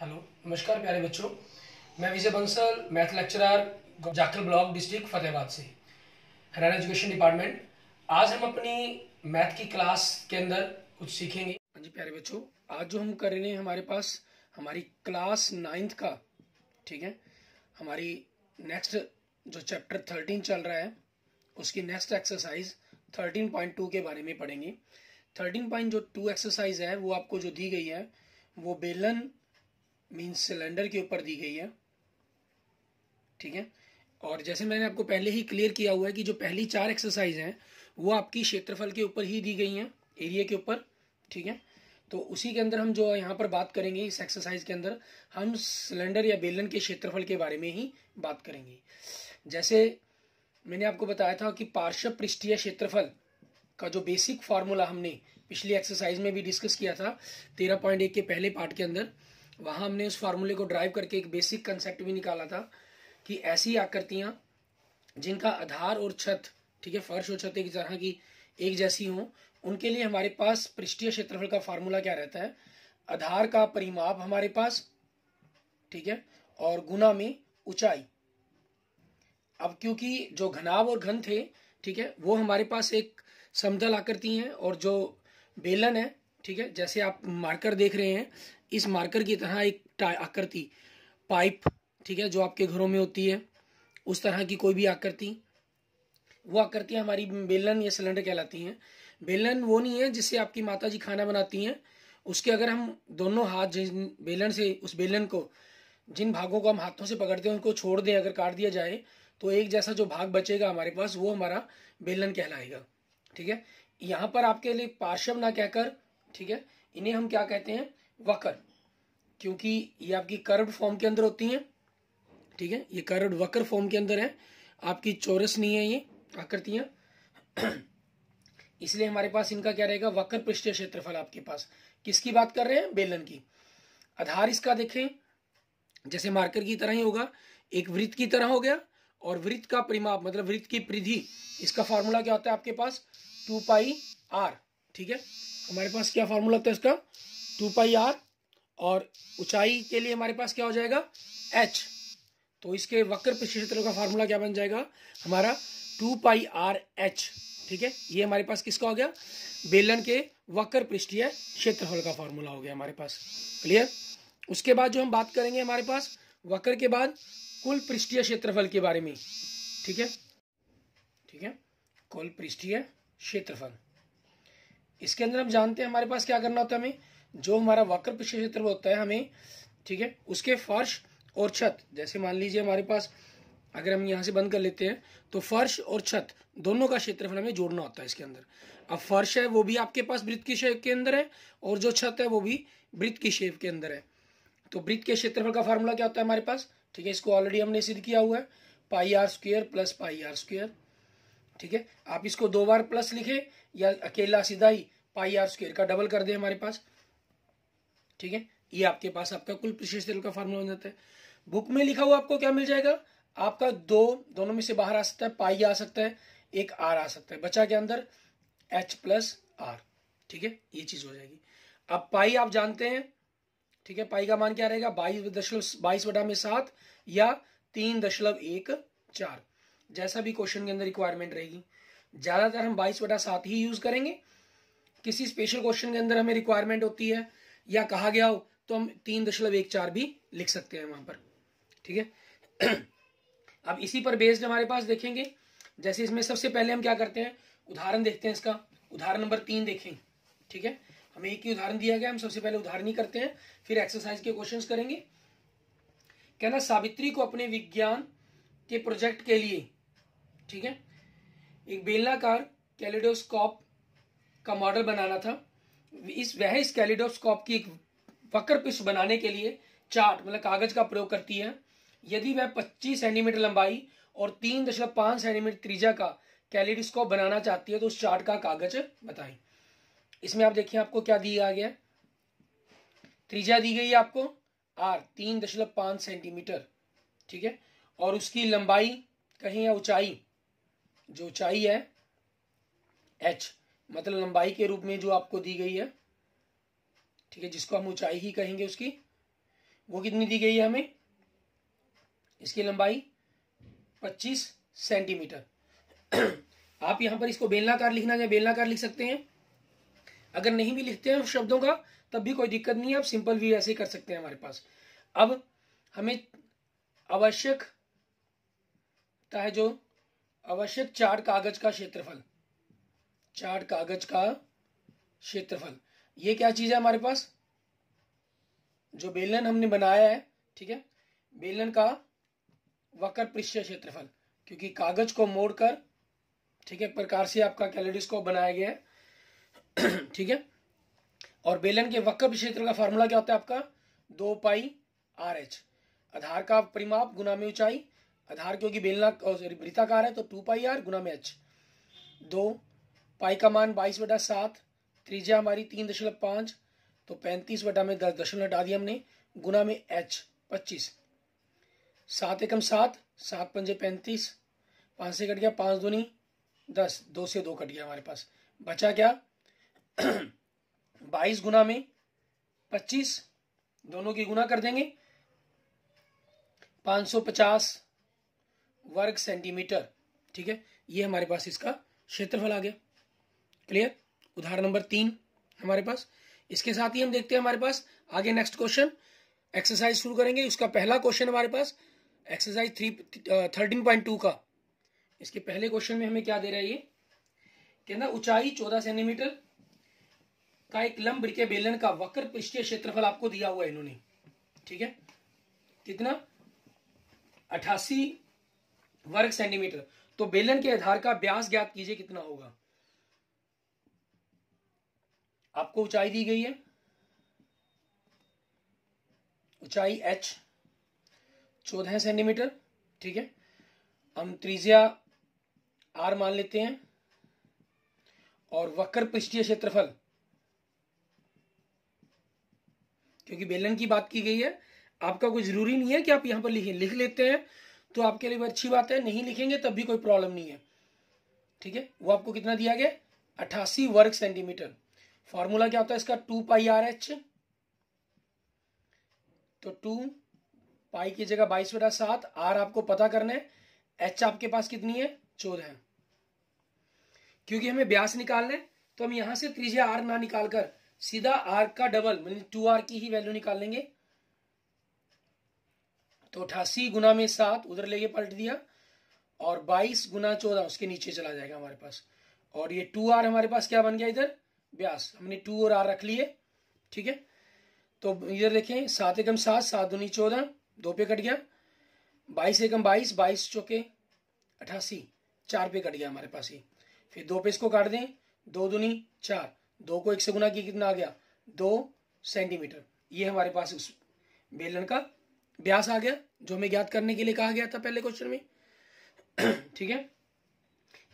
Hello नमस्कार प्यारे बच्चों मैं Vijay Bansal math lecturer Jakhal block district Fatehabad से हरियाणा एजुकेशन डिपार्टमेंट आज हम अपनी मैथ की क्लास के अंदर कुछ सीखेंगे हाँ जी प्यारे बच्चों आज जो हम कर रहे हैं हमारे पास हमारी क्लास नाइन्थ का ठीक है हमारी नेक्स्ट जो चैप्टर थर्टीन चल रहा है उसकी next exercise thirteen point two के बारे में पढ़ेंगे थर्टीन पॉइंट जो टू एक्सरसाइज है वो आपको जो दी गई है वो बेलन मीन्स सिलेंडर के ऊपर दी गई है ठीक है और जैसे मैंने आपको पहले ही क्लियर किया हुआ है कि जो पहली चार एक्सरसाइज हैं वो आपकी क्षेत्रफल के ऊपर ही दी गई हैं एरिया के ऊपर ठीक है तो उसी के अंदर हम जो यहाँ पर बात करेंगे इस एक्सरसाइज के अंदर हम सिलेंडर या बेलन के क्षेत्रफल के बारे में ही बात करेंगे जैसे मैंने आपको बताया था कि पार्श्व पृष्ठीय क्षेत्रफल का जो बेसिक फार्मूला हमने पिछली एक्सरसाइज में भी डिस्कस किया था तेरह पॉइंट एक के पहले पार्ट के अंदर वहां हमने उस फार्मूले को ड्राइव करके एक बेसिक कंसेप्ट भी निकाला था कि ऐसी आकृतियां जिनका आधार और छत ठीक है फर्श और छत एक तरह की एक जैसी हो उनके लिए हमारे पास पृष्ठीय क्षेत्रफल का फार्मूला क्या रहता है आधार का परिमाप हमारे पास ठीक है और गुना में ऊंचाई अब क्योंकि जो घनाव और घन थे ठीक है वो हमारे पास एक समतल आकृति है और जो बेलन है ठीक है जैसे आप मार्कर देख रहे हैं इस मार्कर की तरह एक आकृति पाइप ठीक है जो आपके घरों में होती है उस तरह की कोई भी आकृति वो आकृतियाँ हमारी बेलन या सिलेंडर कहलाती हैं बेलन वो नहीं है जिससे आपकी माता जी खाना बनाती हैं उसके अगर हम दोनों हाथ जिन बेलन से उस बेलन को जिन भागों को हम हाथों से पकड़ते हैं उनको छोड़ दें अगर काट दिया जाए तो एक जैसा जो भाग बचेगा हमारे पास वो हमारा बेलन कहलाएगा ठीक है यहाँ पर आपके लिए पार्श्व ना कहकर ठीक है इन्हें हम क्या कहते हैं वक्र क्योंकि ये आपकी कर्व फॉर्म के अंदर होती हैं ठीक है ये कर्व वक्र फॉर्म के अंदर है आपकी चौरस नहीं है ये आकृतियां इसलिए हमारे पास इनका क्या रहेगा वक्र पृष्ठ क्षेत्रफल आपके पास किसकी बात कर रहे हैं बेलन की आधार इसका देखें जैसे मार्कर की तरह ही होगा एक वृत्त की तरह हो गया और वृत्त का परिमाप मतलब वृत्त की परिधि इसका फॉर्मूला क्या होता है आपके पास टू पाई आर ठीक है हमारे पास क्या फॉर्मूला होता है इसका टू पाई आर और ऊंचाई के लिए हमारे पास क्या हो जाएगा एच तो इसके वक्र क्षेत्र का फार्मूला क्या बन जाएगा हमारा टू पाई आर एच ठीक है ये हमारे पास किसका हो गया बेलन के वक्र पृष्ठीय क्षेत्रफल का फॉर्मूला हो गया हमारे पास क्लियर उसके बाद जो हम बात करेंगे हमारे पास वक्र के बाद कुल पृष्ठीय क्षेत्रफल के बारे में ठीक है ठीक है कुल पृष्ठीय क्षेत्रफल इसके अंदर हम जानते हैं हमारे पास क्या करना होता है हमें जो हमारा वक्र पृष्ठ क्षेत्र होता है हमें ठीक है उसके फर्श और छत जैसे मान लीजिए हमारे पास अगर हम यहाँ से बंद कर लेते हैं तो फर्श और छत दोनों का क्षेत्रफल हमें जोड़ना होता है इसके अंदर अब फर्श है वो भी आपके पास वृत्त की शेप के अंदर है और जो छत है वो भी वृत्त की शेप के अंदर है तो वृत्त के क्षेत्रफल का फार्मूला क्या होता है हमारे पास ठीक है इसको ऑलरेडी हमने सिद्ध किया हुआ है pi R square plus pi R square ठीक है आप इसको दो बार प्लस लिखे या अकेला सीधा ही पाई आर स्क्र का डबल कर दे हमारे पास ठीक है ये आपके पास आपका कुल विशेष तेल का फॉर्मूला बन जाता है बुक में लिखा हुआ आपको क्या मिल जाएगा आपका दो दोनों में से बाहर आ सकता है पाई आ सकता है एक आर आ सकता है बचा के अंदर एच प्लस आर ठीक है ये चीज हो जाएगी अब पाई आप जानते हैं ठीक है पाई का मान क्या रहेगा बाईस दशमलव बाईस बटा में सात या तीन दशमलव एक चार जैसा भी क्वेश्चन के अंदर रिक्वायरमेंट रहेगी ज्यादातर हम बाईस बटा सात ही यूज करेंगे किसी स्पेशल क्वेश्चन के अंदर हमें रिक्वायरमेंट होती है या कहा गया हो तो हम तीन दशमलव एक चार भी लिख सकते हैं वहां पर ठीक है अब इसी पर बेस्ड हमारे पास देखेंगे जैसे इसमें सबसे पहले हम क्या करते हैं उदाहरण देखते हैं इसका उदाहरण नंबर तीन देखेंगे ठीक है हमें एक ही उदाहरण दिया गया हम सबसे पहले उदाहरण ही करते हैं फिर एक्सरसाइज के क्वेश्चन करेंगे कहना सावित्री को अपने विज्ञान के प्रोजेक्ट के लिए ठीक है एक बेलनाकार कैलिडोस्कोप का मॉडल बनाना था इस वह इस कैलिडोस्कोप की एक वक्र पिश बनाने के लिए चार्ट मतलब कागज का प्रयोग करती है यदि वह 25 सेंटीमीटर लंबाई और 3.5 सेंटीमीटर त्रिज्या का कैलिडोस्कोप बनाना चाहती है तो उस चार्ट का कागज बताएं इसमें आप देखिए आपको क्या दिया गया त्रिजा दी गई आपको आर तीन दशमलव पांच सेंटीमीटर ठीक है और उसकी लंबाई कहीं या ऊंचाई जो ऊंचाई है एच मतलब लंबाई के रूप में जो आपको दी गई है ठीक है जिसको हम ऊंचाई ही कहेंगे उसकी वो कितनी दी गई है हमें इसकी लंबाई 25 सेंटीमीटर आप यहां पर इसको बेलनाकार लिखना या बेलनाकार लिख सकते हैं अगर नहीं भी लिखते हैं शब्दों का तब भी कोई दिक्कत नहीं है आप सिंपल भी ऐसे ही कर सकते हैं हमारे पास अब हमें आवश्यक है जो आवश्यक चार कागज का क्षेत्रफल चार्ट कागज का क्षेत्रफल ये क्या चीज है हमारे पास जो बेलन हमने बनाया है ठीक है बेलन का वक्र पृष्ठ क्षेत्रफल क्योंकि कागज को मोड़कर ठीक है प्रकार से आपका कैलोडिस्कोप बनाया गया है ठीक है और बेलन के वक्र क्षेत्र का फॉर्मूला क्या होता है आपका दो पाई आर एच आधार का परिमाप गुना में ऊंचाई आधार क्योंकि बेलना वृताकार है तो टू पाई आर गुना में एच दो पाई का मान बाईस बटा सात त्रिज्या हमारी तीन दशमलव पांच तो पैंतीस बटा में दस दशमलव हटा दिया हमने गुना में एच पच्चीस सात एकम सात सात पंजे पैंतीस पांच से कट गया दो दूनी दस दो से दो कट गया हमारे पास बचा क्या बाईस गुना में पच्चीस दोनों की गुना कर देंगे पांच सौ पचास वर्ग सेंटीमीटर ठीक है ये हमारे पास इसका क्षेत्रफल आ गया क्लियर उदाहरण नंबर तीन हमारे पास इसके साथ ही हम देखते हैं हमारे पास आगे नेक्स्ट क्वेश्चन एक्सरसाइज शुरू करेंगे उसका पहला क्वेश्चन हमारे पास exercise three thirteen point two का इसके पहले क्वेश्चन में हमें क्या दे रहा है ये कहना ऊंचाई चौदह सेंटीमीटर का एक लंब के बेलन का वक्र पृष्ठीय क्षेत्रफल आपको दिया हुआ है इन्होंने ठीक है कितना अठासी वर्ग सेंटीमीटर तो बेलन के आधार का ब्यास ज्ञात कीजिए कितना होगा आपको ऊंचाई दी गई है ऊंचाई एच चौदह सेंटीमीटर ठीक है हम त्रिज्या आर मान लेते हैं और वक्र पृष्ठीय क्षेत्रफल क्योंकि बेलन की बात की गई है आपका कोई जरूरी नहीं है कि आप यहां पर लिखें लिख लेते हैं तो आपके लिए अच्छी बात है नहीं लिखेंगे तब भी कोई प्रॉब्लम नहीं है ठीक है वो आपको कितना दिया गया अट्ठासी वर्ग सेंटीमीटर फॉर्मूला क्या होता है इसका टू पाई आर एच तो टू पाई की जगह बाईस बटा सात आर आपको पता करना है एच आपके पास कितनी है चौदह क्योंकि हमें ब्यास निकालना है तो हम यहां से त्रिज्या आर ना निकालकर सीधा आर का डबल मतलब टू आर की ही वैल्यू निकाल लेंगे तो अठासी गुना में सात उधर लेके पलट दिया और बाईस गुना चौदह उसके नीचे चला जाएगा हमारे पास और ये टू आर हमारे पास क्या बन गया इधर व्यास हमने टू और आर रख लिए ठीक है तो इधर देखें सात एकम सात सात दूनी चौदह दो पे कट गया बाईस एकम बाईस बाईस चौके अठासी चार पे कट गया हमारे पास ही फिर दो पे इसको काट दें दो दूनी चार दो को एक से गुना की कितना आ गया दो सेंटीमीटर ये हमारे पास उस बेलन का व्यास आ गया जो हमें ज्ञात करने के लिए कहा गया था पहले क्वेश्चन में ठीक है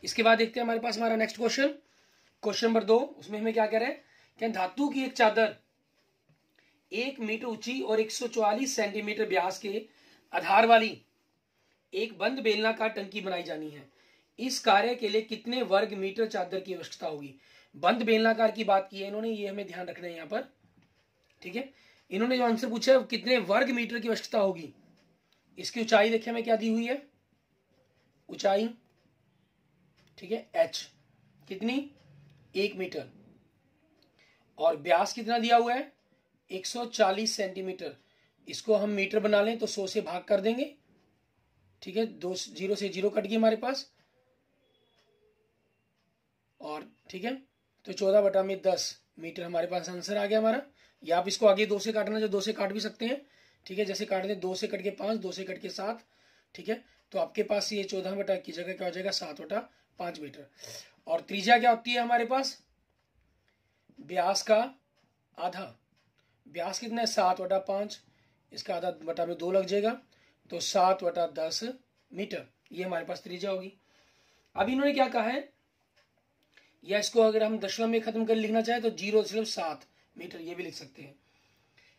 इसके बाद देखते हैं हमारे पास हमारा नेक्स्ट क्वेश्चन क्वेश्चन नंबर दो उसमें हमें क्या कह रहे हैं क्या धातु की एक चादर एक मीटर ऊंची और 144 सेंटीमीटर ब्यास के आधार वाली एक बंद बेलना का टंकी बनाई जानी है इस कार्य के लिए कितने वर्ग मीटर चादर की आवश्यकता होगी बंद बेलनाकार की बात की है इन्होंने ये हमें ध्यान रखना है यहाँ पर ठीक है इन्होंने जो आंसर पूछा है कितने वर्ग मीटर की आवश्यकता होगी इसकी ऊंचाई देखिए हमें क्या दी हुई है ऊंचाई ठीक है एच कितनी एक मीटर और ब्यास कितना दिया हुआ है 140 सेंटीमीटर इसको हम मीटर बना लें तो 100 से भाग कर देंगे ठीक है दो जीरो से जीरो कट गई हमारे पास और ठीक है तो चौदह बटा में दस मीटर हमारे पास आंसर आ गया हमारा या आप इसको आगे दो से काटना जो दो से काट भी सकते हैं ठीक है जैसे काट दें दो से कट के पांच दो से कट के सात ठीक है तो आपके पास ये चौदह बटा की जगह क्या हो जाएगा सात बटा पांच मीटर और त्रिज्या क्या होती है हमारे पास ब्यास का आधा ब्यास कितना है सात वटा पांच इसका आधा वटा में दो लग जाएगा तो सात वटा दस मीटर ये हमारे पास त्रिज्या होगी अब इन्होंने क्या कहा है या इसको अगर हम दशमलव में खत्म कर लिखना चाहें तो जीरो दशमलव सात मीटर ये भी लिख सकते हैं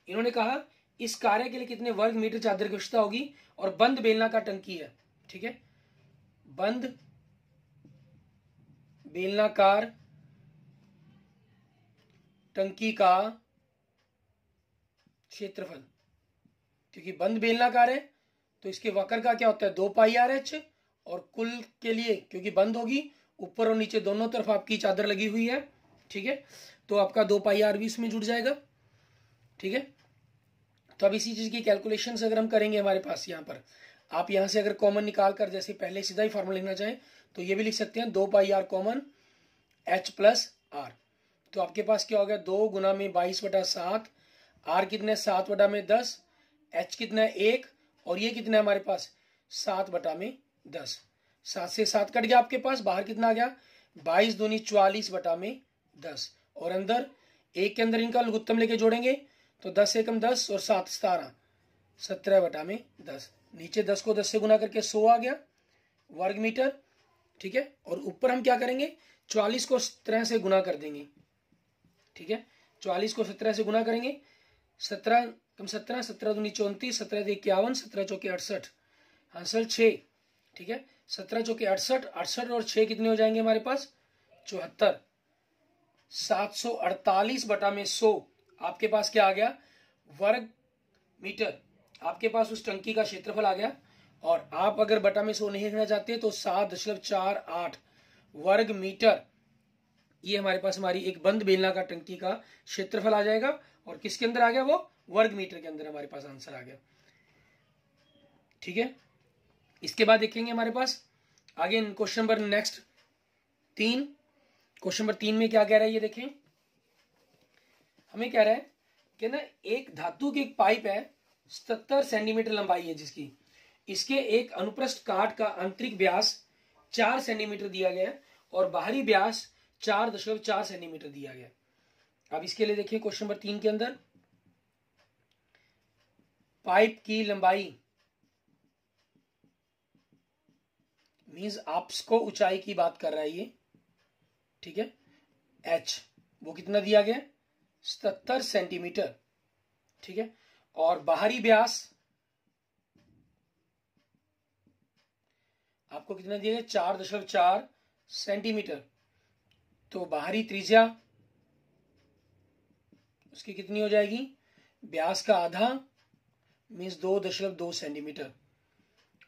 इन्होंने कहा इस कार्य के लिए कितने वर्ग मीटर चादर की आवश्यकता होगी और बंद बेलना का टंकी है ठीक है बंद बेलनाकार टंकी का क्षेत्रफल क्योंकि बंद बेलनाकार है तो इसके वक्र का क्या होता है दो पाई आर एच और कुल के लिए क्योंकि बंद होगी ऊपर और नीचे दोनों तरफ आपकी चादर लगी हुई है ठीक है तो आपका दो पाई आर भी इसमें जुड़ जाएगा ठीक है तो अब इसी चीज की कैलकुलेशन अगर हम करेंगे हमारे पास यहां पर आप यहां से अगर कॉमन निकाल कर जैसे पहले सीधा ही फॉर्मूला लिखना चाहें तो ये भी लिख सकते हैं दो pi R common H plus R तो आपके पास क्या हो गया दो गुना में बाईस बटा सात आर कितने सात बटा में दस एच कितना है एक और ये कितना है हमारे पास सात बटा में दस सात से सात कट गया आपके पास बाहर कितना आ गया बाईस दूनी चवालीस बटा में दस और अंदर एक के अंदर इनका लघुत्तम लेके जोड़ेंगे तो दस एकम दस और सात सतारह सत्रह बटा में दस नीचे दस को दस से गुना करके सो आ गया वर्ग मीटर ठीक है और ऊपर हम क्या करेंगे चालीस को सत्रह से गुना कर देंगे ठीक है चालीस को सत्रह से गुना करेंगे सत्रह कम सत्रह सत्रह दूनी चौंतीस सत्रह इक्यावन सत्रह चौके अड़सठ आंसर छ ठीक है सत्रह चौके अड़सठ अड़सठ और छह कितने हो जाएंगे हमारे पास चौहत्तर सात सौ अड़तालीस बटा में सो आपके पास क्या आ गया वर्ग मीटर आपके पास उस टंकी का क्षेत्रफल आ गया और आप अगर बटा में सो नहीं रखना चाहते तो सात दशमलव चार आठ वर्ग मीटर ये हमारे पास हमारी एक बंद बेलना का टंकी का क्षेत्रफल आ जाएगा और किसके अंदर आ गया वो वर्ग मीटर के अंदर हमारे पास आंसर आ गया ठीक है इसके बाद देखेंगे हमारे पास आगे क्वेश्चन नंबर नेक्स्ट तीन क्वेश्चन नंबर तीन में क्या कह रहा है ये देखें हमें कह रहा है कि ना एक धातु की एक पाइप है सत्तर सेंटीमीटर लंबाई है जिसकी इसके एक अनुप्रस्थ काट का आंतरिक व्यास चार सेंटीमीटर दिया गया और बाहरी व्यास चार दशमलव चार सेंटीमीटर दिया गया अब इसके लिए देखिए क्वेश्चन नंबर तीन के अंदर पाइप की लंबाई मीन्स आपको ऊंचाई की बात कर रहा है ये ठीक है एच वो कितना दिया गया सतर सेंटीमीटर ठीक है और बाहरी व्यास आपको कितना दिया गया चार दशमलव चार सेंटीमीटर तो बाहरी त्रिज्या उसकी कितनी हो जाएगी ब्यास का आधा मीन्स दो दशमलव दो सेंटीमीटर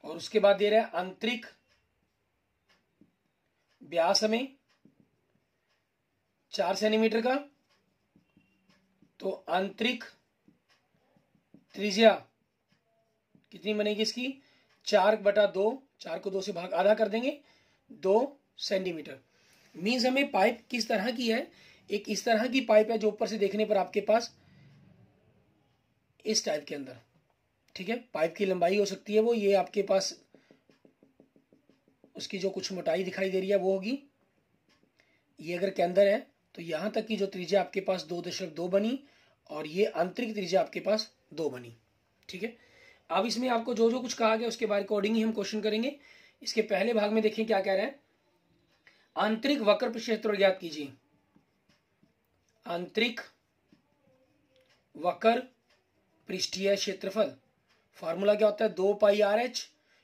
और उसके बाद दे रहा है आंतरिक ब्यास हमें चार सेंटीमीटर का तो आंतरिक त्रिज्या कितनी बनेगी इसकी चार बटा दो चार को दो से भाग आधा कर देंगे दो सेंटीमीटर मीन्स हमें पाइप किस तरह की है एक इस तरह की पाइप है जो ऊपर से देखने पर आपके पास इस टाइप के अंदर ठीक है पाइप की लंबाई हो सकती है वो ये आपके पास उसकी जो कुछ मोटाई दिखाई दे रही है वो होगी ये अगर के अंदर है तो यहां तक की जो त्रिज्या आपके पास दो दशमलव दो बनी और ये आंतरिक त्रिज्या आपके पास दो बनी ठीक है अब इसमें आपको जो जो कुछ कहा गया उसके बारे अकॉर्डिंग ही हम क्वेश्चन करेंगे इसके पहले भाग में देखें क्या कह रहे हैं आंतरिक वक्र क्षेत्र ज्ञात कीजिए आंतरिक वक्र पृष्ठीय क्षेत्रफल फार्मूला क्या होता है दो पाई आर एच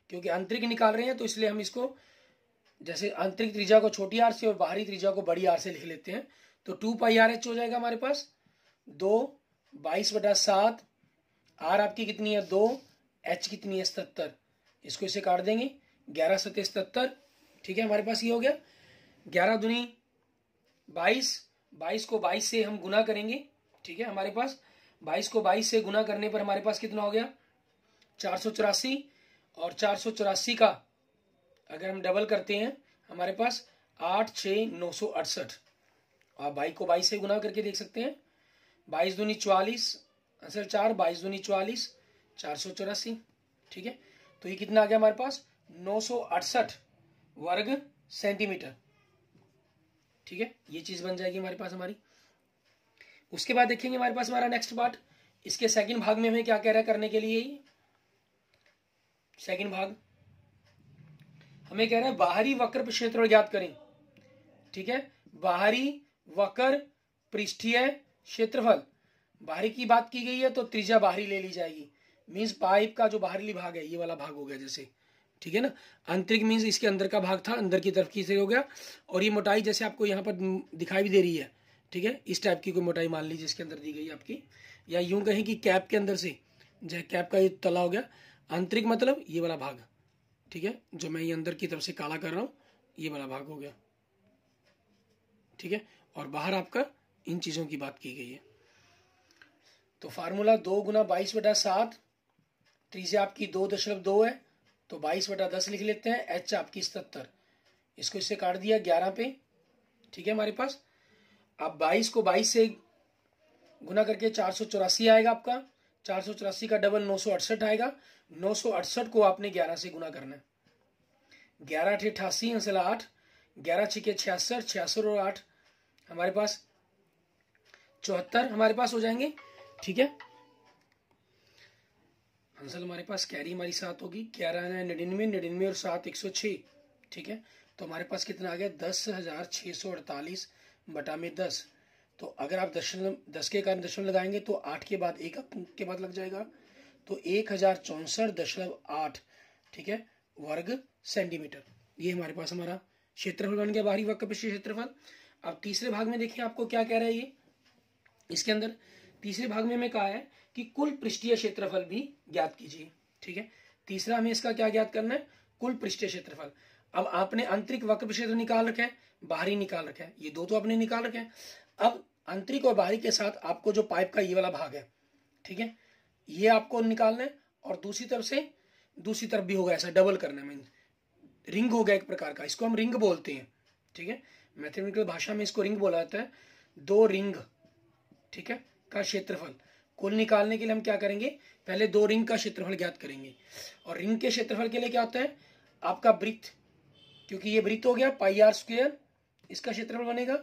क्योंकि आंतरिक निकाल रहे हैं तो इसलिए हम इसको जैसे आंतरिक त्रिज्या को छोटी आर से और बाहरी त्रिज्या को बड़ी आर से लिख लेते हैं तो टू पाई आर एच हो जाएगा हमारे पास दो बाईस बटा सात आर आपकी कितनी है दो एच कितनी है सतहत्तर इसको इसे काट देंगे ग्यारह सत्य सतहत्तर ठीक है हमारे पास ये हो गया ग्यारह दुनी बाईस बाईस को बाईस से हम गुना करेंगे ठीक है हमारे पास बाईस को बाईस से गुना करने पर हमारे पास कितना हो गया चार सौ चौरासी और चार सौ चौरासी का अगर हम डबल करते हैं हमारे पास आठ छ नौ सौ अड़सठ आप बाईस को बाईस से गुना करके देख सकते हैं बाईस दूनी चवालीस आंसर चार बाईस दूनी चवालीस चार सौ चौरासी ठीक है तो ये कितना आ गया हमारे पास नौ सौ अड़सठ वर्ग सेंटीमीटर ठीक है ये चीज बन जाएगी हमारे पास हमारी उसके बाद देखेंगे हमारे पास हमारा नेक्स्ट पार्ट इसके सेकंड भाग में हमें क्या कह रहा है करने के लिए ये सेकंड भाग हमें कह रहा है बाहरी वक्र क्षेत्र ज्ञात करें ठीक है बाहरी वक्र पृष्ठीय क्षेत्रफल बाहरी की बात की गई है तो त्रिज्या बाहरी ले ली जाएगी मीन्स पाइप का जो बाहरली भाग है ये वाला भाग हो गया जैसे ठीक है ना आंतरिक मीन्स इसके अंदर का भाग था अंदर की तरफ की से हो गया और ये मोटाई जैसे आपको यहाँ पर दिखाई भी दे रही है ठीक है इस टाइप की कोई मोटाई मान लीजिए इसके अंदर दी गई आपकी या यूं कहें कि कैप के अंदर से जैसे कैप का ये तला हो गया आंतरिक मतलब ये वाला भाग ठीक है जो मैं ये अंदर की तरफ से काला कर रहा हूँ ये वाला भाग हो गया ठीक है और बाहर आपका इन चीज़ों की बात की गई है तो फार्मूला दो गुना बाईस बटा सात थ्री आपकी दो दशमलव दो है तो बाईस बटा दस लिख लेते हैं एच आपकी सतर इसको इससे काट दिया ग्यारह पे ठीक है हमारे पास अब बाईस को बाईस से गुना करके चार सौ चौरासी आएगा आपका चार सौ चौरासी का डबल नौ सौ अड़सठ आएगा नौ सौ अड़सठ को आपने ग्यारह से गुना करना है ग्यारह अठे अठासी हंसल आठ ग्यारह छिके छियासठ छियासठ और आठ हमारे पास चौहत्तर हमारे पास हो जाएंगे ठीक है आंसर हमारे पास कैरी हमारी सात होगी ग्यारह है नड़िनवे नड़िनवे और सात एक सौ छः ठीक है तो हमारे पास कितना आ गया दस हजार छः सौ अड़तालीस बटा में दस तो अगर आप दशमलव दस के कारण दशमलव लगाएंगे तो आठ के बाद एक अंक के बाद लग जाएगा तो एक हजार चौंसठ दशमलव आठ ठीक है वर्ग सेंटीमीटर ये हमारे पास हमारा क्षेत्रफल बन गया बाहरी वक्त का क्षेत्रफल अब तीसरे भाग में देखिए आपको क्या कह रहा है ये इसके अंदर तीसरे भाग में हमें कहा है कि कुल पृष्ठीय क्षेत्रफल भी ज्ञात कीजिए ठीक है तीसरा हमें इसका क्या ज्ञात करना है कुल पृष्ठीय क्षेत्रफल अब आपने आंतरिक वक्र क्षेत्र निकाल रखा है बाहरी निकाल रखा है ये दो तो आपने निकाल रखे हैं अब आंतरिक और बाहरी के साथ आपको जो पाइप का ये वाला भाग है ठीक है ये आपको निकालना है और दूसरी तरफ से दूसरी तरफ भी होगा ऐसा डबल करना मीन रिंग होगा एक प्रकार का इसको हम रिंग बोलते हैं ठीक है मैथमेटिकल भाषा में इसको रिंग बोला जाता है दो रिंग ठीक है का क्षेत्रफल कुल निकालने के लिए हम क्या करेंगे पहले दो रिंग का क्षेत्रफल ज्ञात करेंगे और रिंग के क्षेत्रफल के लिए क्या होता है आपका वृत्त क्योंकि ये वृत्त हो गया पाई आर स्क्वेयर इसका क्षेत्रफल बनेगा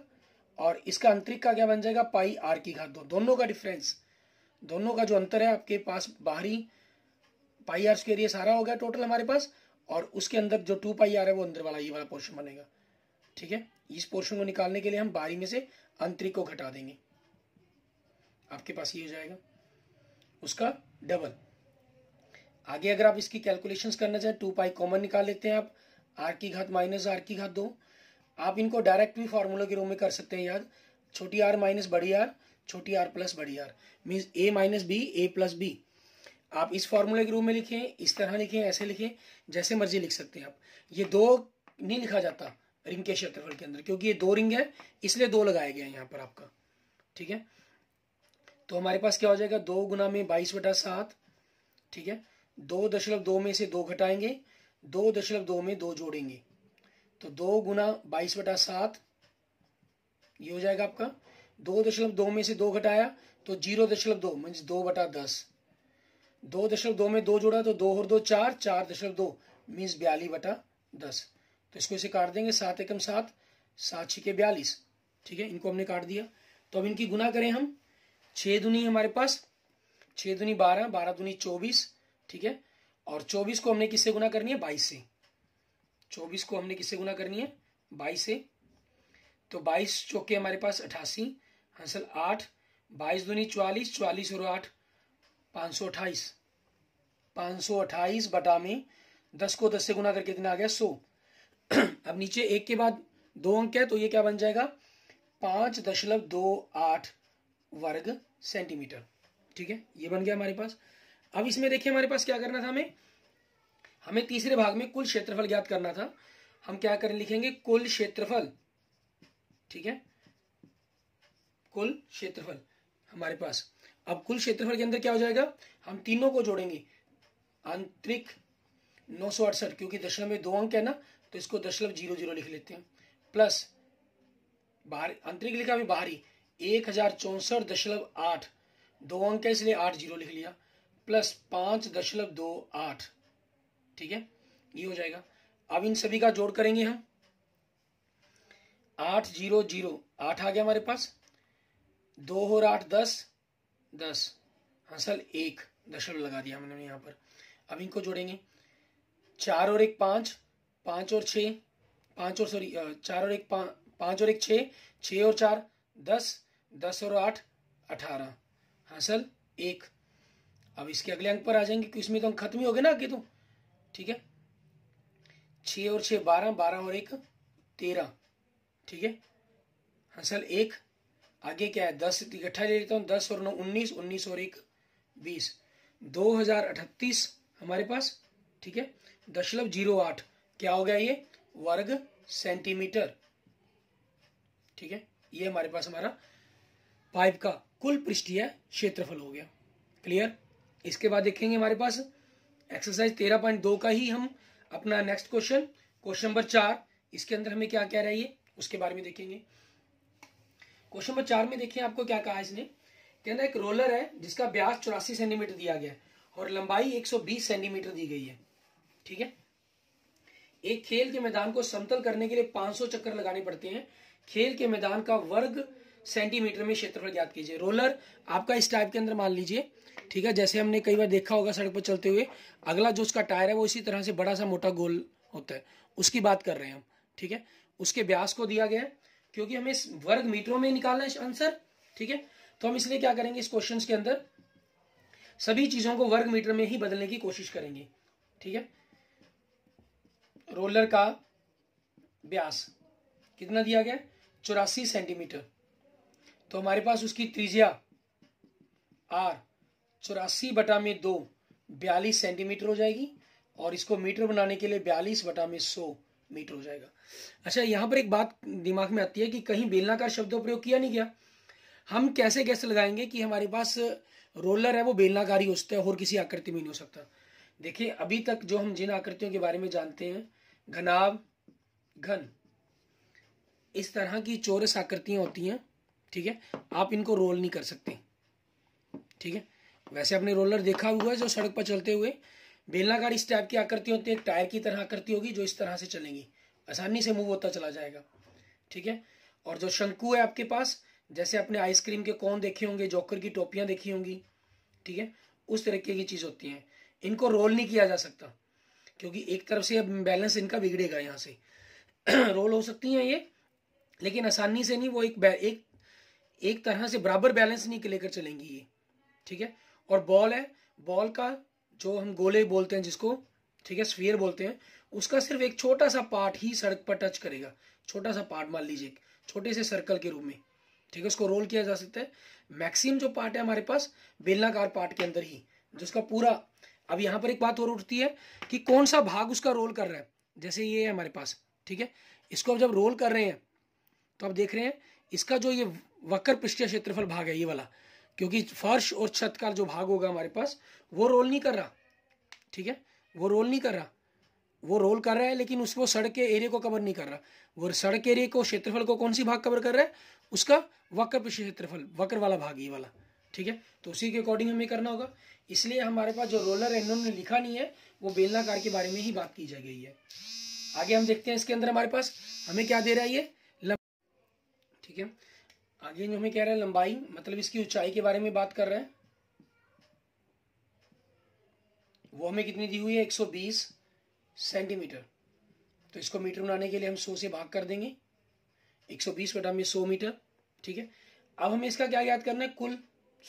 और इसका अंतरिक का क्या बन जाएगा पाई आर की घात दो दोनों का डिफरेंस दोनों का जो अंतर है आपके पास बाहरी पाई आर स्क्वेयर ये सारा हो गया टोटल हमारे पास और उसके अंदर जो टू पाई आर है वो अंदर वाला ये वाला पोर्शन बनेगा ठीक है इस पोर्शन को निकालने के लिए हम बाहरी में से अंतरिक को घटा देंगे आपके पास ये हो जाएगा उसका डबल आगे अगर आप इसकी कैलकुलेशंस करना चाहें टू पाई कॉमन निकाल लेते हैं आप आर की घात माइनस आर की घात दो आप इनको डायरेक्ट भी फार्मूला के रूप में कर सकते हैं याद छोटी आर माइनस बड़ी आर छोटी आर प्लस बड़ी R means A minus B A plus B आप इस फार्मूले के रूप में लिखें इस तरह लिखें ऐसे लिखें जैसे मर्जी लिख सकते हैं आप ये दो नहीं लिखा जाता रिंग के क्षेत्रफल के अंदर क्योंकि ये दो रिंग है इसलिए दो लगाया गया है यहाँ पर आपका ठीक है तो हमारे पास क्या हो जाएगा दो गुना में बाईस बटा सात ठीक है दो दशमलव दो में से दो घटाएंगे दो दशमलव दो में दो जोड़ेंगे तो दो गुना बाईस बटा सात ये हो जाएगा आपका दो दशमलव दो में से दो घटाया तो जीरो दशमलव दो मीन्स दो बटा दस दो दशमलव दो में दो जोड़ा तो दो और दो चार चार दशमलव दो मीन्स बयालीस बटा दस तो इसको इसे काट देंगे सात एकम सात सात छिके बयालीस ठीक है इनको हमने काट दिया तो अब इनकी गुना करें हम छः दुनी हमारे पास छः दुनी बारह बारह दुनी चौबीस ठीक है और चौबीस को हमने किससे गुना करनी है बाईस से चौबीस को हमने किससे गुना करनी है बाईस से तो बाईस चौके हमारे पास अठासी हंसल आठ बाईस दुनी चौवालीस चौवालीस और आठ पाँच सौ अट्ठाईस पाँच सौ अट्ठाईस बटा में दस को दस से गुना करके कितना आ गया सौ अब नीचे एक के बाद दो अंक है तो ये क्या बन जाएगा पाँच दशमलव दो आठ वर्ग सेंटीमीटर ठीक है ये बन गया हमारे पास अब इसमें देखिए हमारे पास क्या करना था हमें हमें तीसरे भाग में कुल क्षेत्रफल ज्ञात करना था हम क्या कर लिखेंगे कुल क्षेत्रफल ठीक है कुल क्षेत्रफल हमारे पास अब कुल क्षेत्रफल के अंदर क्या हो जाएगा हम तीनों को जोड़ेंगे आंतरिक नौ सौ अड़सठ क्योंकि दशमलव में दो अंक है ना तो इसको दशमलव जीरो जीरो लिख लेते हैं प्लस बाहर आंतरिक लिखा हमें बाहरी एक हजार चौंसठ दशमलव आठ दो अंक है इसलिए आठ जीरो लिख लिया प्लस पांच दशमलव दो आठ ठीक है ये हो जाएगा अब इन सभी का जोड़ करेंगे हम आठ जीरो जीरो आठ आ गया हमारे पास दो और आठ दस दस हसल एक दशमलव लगा दिया हमने यहाँ पर अब इनको जोड़ेंगे चार और एक पांच पांच और छ पांच और सॉरी चार और एक पांच और एक छ और चार दस दस और आठ अठारह हासिल एक अब इसके अगले अंक पर आ जाएंगे क्योंकि इसमें तो अंक खत्म ही हो गए ना आगे तो ठीक है छ और छ बारह बारह और एक तेरह ठीक है हासिल एक आगे क्या है दस इकट्ठा ले लेता हूँ दस और नौ उन्नीस उन्नीस और एक बीस दो हजार अठतीस हमारे पास ठीक है दशमलव जीरो आठ क्या हो गया ये वर्ग सेंटीमीटर ठीक है ये हमारे पास हमारा फाइव का कुल पृष्ठीय क्षेत्रफल हो गया क्लियर इसके बाद देखेंगे हमारे पास एक्सरसाइज तेरह पॉइंट दो का ही हम अपना नेक्स्ट क्वेश्चन क्वेश्चन नंबर चार इसके अंदर हमें क्या कह रहा है ये उसके बारे में देखेंगे क्वेश्चन नंबर चार में देखिए आपको क्या कहा इसने कहना एक रोलर है जिसका ब्यास चौरासी सेंटीमीटर दिया गया है और लंबाई 120 सेंटीमीटर दी गई है ठीक है एक खेल के मैदान को समतल करने के लिए 500 चक्कर लगाने पड़ते हैं खेल के मैदान का वर्ग सेंटीमीटर में क्षेत्रफल ज्ञात कीजिए रोलर आपका इस टाइप के अंदर मान लीजिए ठीक है जैसे हमने कई बार देखा होगा सड़क पर चलते हुए अगला जो उसका टायर है वो इसी तरह से बड़ा सा मोटा गोल होता है उसकी बात कर रहे हैं हम ठीक है उसके व्यास को दिया गया है क्योंकि हमें इस वर्ग मीटरों में निकालना है आंसर ठीक है तो हम इसलिए क्या करेंगे इस क्वेश्चन के अंदर सभी चीजों को वर्ग मीटर में ही बदलने की कोशिश करेंगे ठीक है रोलर का व्यास कितना दिया गया चौरासी सेंटीमीटर तो हमारे पास उसकी त्रिज्या आर चौरासी बटा में दो बयालीस सेंटीमीटर हो जाएगी और इसको मीटर बनाने के लिए बयालीस बटा में सौ मीटर हो जाएगा अच्छा यहां पर एक बात दिमाग में आती है कि कहीं बेलनाकार शब्द प्रयोग किया नहीं गया हम कैसे कैसे लगाएंगे कि हमारे पास रोलर है वो बेलनाकार ही हो सकता है और किसी आकृति में नहीं हो सकता देखिए अभी तक जो हम जिन आकृतियों के बारे में जानते हैं घनाव घन इस तरह की चौरस आकृतियां होती हैं ठीक है आप इनको रोल नहीं कर सकते ठीक है वैसे आपने रोलर देखा हुआ है जो सड़क पर चलते हुए बेलनाकार इस टाइप की आकृति होती है टायर की तरह आकृति होगी जो इस तरह से चलेंगी आसानी से मूव होता चला जाएगा ठीक है और जो शंकु है आपके पास जैसे आपने आइसक्रीम के कौन देखे होंगे जॉकर की टोपियां देखी होंगी ठीक है उस तरीके की चीज होती है इनको रोल नहीं किया जा सकता क्योंकि एक तरफ से बैलेंस इनका बिगड़ेगा यहाँ से रोल हो सकती है ये लेकिन आसानी से नहीं वो एक एक एक तरह से बराबर बैलेंस नहीं लेकर चलेंगी ये ठीक है और बॉल है बॉल का जो हम गोले बोलते हैं जिसको ठीक है स्फीयर बोलते हैं उसका सिर्फ एक छोटा सा पार्ट ही सड़क पर टच करेगा छोटा सा पार्ट मान लीजिए छोटे से सर्कल के रूप में ठीक है उसको रोल किया जा सकता है मैक्सिम जो पार्ट है हमारे पास बेलनाकार पार्ट के अंदर ही जिसका पूरा अब यहाँ पर एक बात और उठती है कि कौन सा भाग उसका रोल कर रहा है जैसे ये है हमारे पास ठीक है इसको अब जब रोल कर रहे हैं तो आप देख रहे हैं इसका जो ये वक्र पृष्ठीय क्षेत्रफल भाग है ये वाला क्योंकि फर्श और छत का जो भाग होगा हमारे पास वो रोल नहीं कर रहा ठीक है वो रोल नहीं कर रहा वो रोल कर रहा है लेकिन उसको सड़क के एरिया को कवर नहीं कर रहा वो सड़क के एरिया को क्षेत्रफल को कौन सी भाग कवर कर रहा है उसका वक्र पृष्ठ क्षेत्रफल वक्र वाला भाग ये वाला ठीक है तो उसी के अकॉर्डिंग हमें करना होगा इसलिए हमारे पास जो रोलर है इन्होंने लिखा नहीं है वो बेलनाकार के बारे में ही बात की जा गई है आगे हम देखते हैं इसके अंदर हमारे पास हमें क्या दे रहा है ये ठीक है जो हमें कह रहे हैं लंबाई मतलब इसकी ऊंचाई के बारे में बात कर रहे हैं वो हमें कितनी दी हुई है 120 सेंटीमीटर तो इसको मीटर बनाने के लिए हम 100 से भाग कर देंगे 120 बटा में सौ मीटर ठीक है अब हमें इसका क्या याद करना है कुल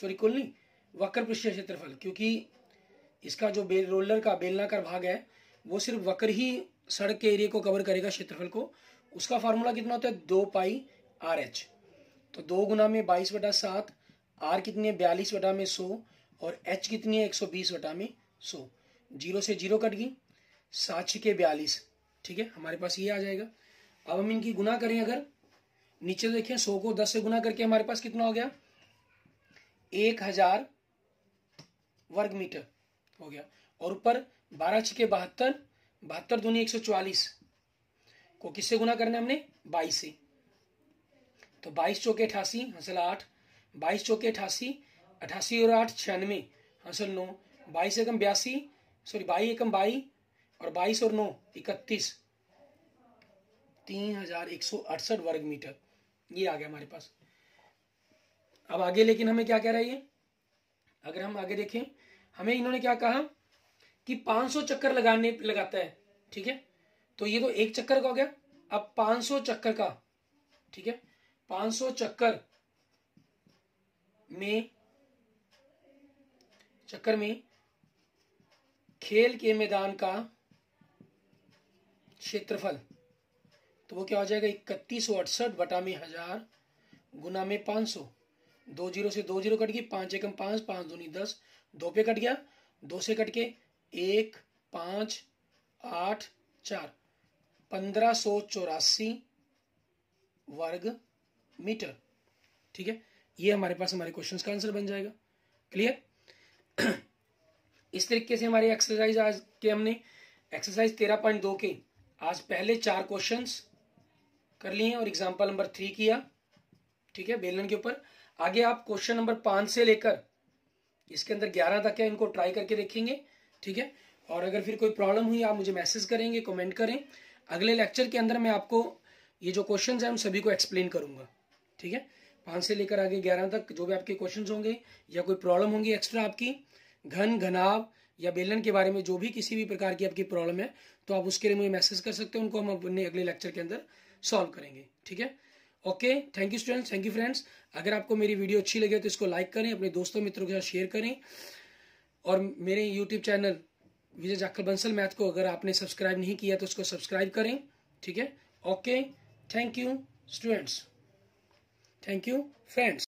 सॉरी कुल नहीं वक्र पृष्ठ क्षेत्रफल क्योंकि इसका जो बेल रोलर का का भाग है वो सिर्फ वक्र ही सड़क के एरिया को कवर करेगा क्षेत्रफल को उसका फॉर्मूला कितना होता है दो पाई आर एच तो दो गुना में बाईस बटा सात आर कितनी है बयालीस बटा में सौ और एच कितनी है एक सौ बीस बटा में सौ जीरो से जीरो कट गई सात छिके बयालीस ठीक है हमारे पास ये आ जाएगा अब हम इनकी गुना करें अगर नीचे देखें सौ को दस से गुना करके हमारे पास कितना हो गया एक हजार वर्ग मीटर हो गया और ऊपर बारह छिके बहत्तर बहत्तर दूनी एक सौ चवालीस को किससे गुना करना है हमने बाईस से तो बाईस चौके अठासी हासिल आठ बाईस चौके अठासी अठासी और आठ छियानवे हंसल नौ बाईस एकम बयासी सॉरी बाई एकम बाई और बाईस और नौ इकतीस तीन हजार एक सौ अड़सठ वर्ग मीटर ये आ गया हमारे पास अब आगे लेकिन हमें क्या कह रहा है ये अगर हम आगे देखें हमें इन्होंने क्या कहा कि 500 चक्कर लगाने लगाता है ठीक है तो ये तो एक चक्कर का हो गया अब 500 चक्कर का ठीक है 500 चक्कर में चक्कर में खेल के मैदान का क्षेत्रफल तो वो क्या हो जाएगा इकतीस सौ अड़सठ बटा में हजार गुना में पाँच सौ दो जीरो से दो जीरो कट गई पाँच एकम पाँच पाँच दूनी दस दो पे कट गया दो से कट के एक पाँच आठ चार पंद्रह सौ चौरासी वर्ग मीटर ठीक है ये हमारे पास हमारे क्वेश्चन का आंसर बन जाएगा क्लियर इस तरीके से हमारी एक्सरसाइज आज के हमने एक्सरसाइज तेरह पॉइंट दो के आज पहले चार क्वेश्चन कर लिए और एग्जाम्पल नंबर थ्री किया ठीक है बेलन के ऊपर आगे आप क्वेश्चन नंबर पांच से लेकर इसके अंदर ग्यारह तक है इनको ट्राई करके देखेंगे ठीक है और अगर फिर कोई प्रॉब्लम हुई आप मुझे मैसेज करेंगे कमेंट करें अगले लेक्चर के अंदर मैं आपको ये जो क्वेश्चन है उन सभी को एक्सप्लेन करूंगा ठीक है पांच से लेकर आगे ग्यारह तक जो भी आपके क्वेश्चन होंगे या कोई प्रॉब्लम होंगी एक्स्ट्रा आपकी घन घनाव या बेलन के बारे में जो भी किसी भी प्रकार की आपकी प्रॉब्लम है तो आप उसके लिए मुझे मैसेज कर सकते हैं उनको हम अपने अगले लेक्चर के अंदर सॉल्व करेंगे ठीक है okay thank you students thank you friends अगर आपको मेरी वीडियो अच्छी लगे तो इसको लाइक करें अपने दोस्तों मित्रों के साथ शेयर करें और मेरे YouTube channel Vijay Jakhal Bansal math को अगर आपने सब्सक्राइब नहीं किया तो उसको सब्सक्राइब करें ठीक है okay thank you students Thank you, friends.